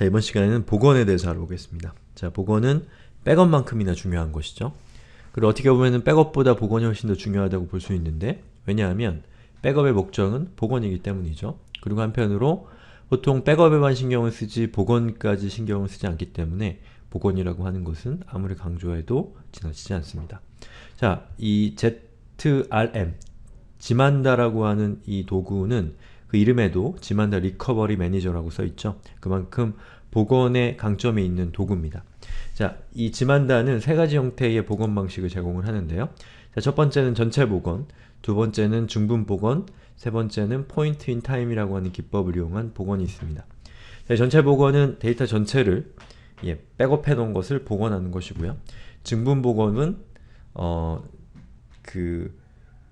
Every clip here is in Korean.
자, 이번 시간에는 복원에 대해서 알아보겠습니다. 자, 복원은 백업만큼이나 중요한 것이죠. 그리고 어떻게 보면 백업보다 복원이 훨씬 더 중요하다고 볼 수 있는데 왜냐하면 백업의 목적은 복원이기 때문이죠. 그리고 한편으로 보통 백업에만 신경을 쓰지 복원까지 신경을 쓰지 않기 때문에 복원이라고 하는 것은 아무리 강조해도 지나치지 않습니다. 자, 이 ZRM, 지만다라고 하는 이 도구는 그 이름에도 지만다 리커버리 매니저라고 써있죠. 그만큼 복원의 강점이 있는 도구입니다. 자, 이 지만다는 세 가지 형태의 복원 방식을 제공을 하는데요. 자, 첫 번째는 전체 복원, 두 번째는 중분 복원, 세 번째는 포인트 인 타임이라고 하는 기법을 이용한 복원이 있습니다. 자, 네, 전체 복원은 데이터 전체를 예, 백업해 놓은 것을 복원하는 것이고요. 증분 복원은 어, 그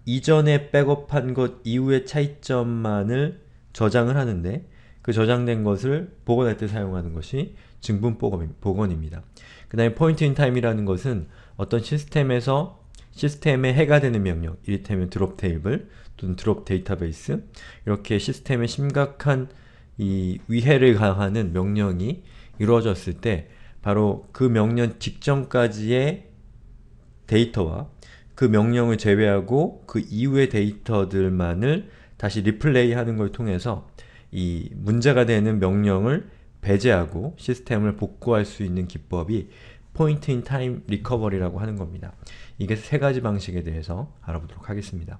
이전에 백업한 것 이후의 차이점만을 저장을 하는데 그 저장된 것을 복원할 때 사용하는 것이 증분 복원입니다. 그 다음에 포인트 인 타임이라는 것은 어떤 시스템에서 시스템에 해가 되는 명령, 이를테면 드롭 테이블 또는 드롭 데이터베이스 이렇게 시스템에 심각한 이 위해를 가하는 명령이 이루어졌을 때 바로 그 명령 직전까지의 데이터와 그 명령을 제외하고 그 이후의 데이터들만을 다시 리플레이 하는 걸 통해서 이 문제가 되는 명령을 배제하고 시스템을 복구할 수 있는 기법이 포인트 인 타임 리커버리라고 하는 겁니다. 이게 세 가지 방식에 대해서 알아보도록 하겠습니다.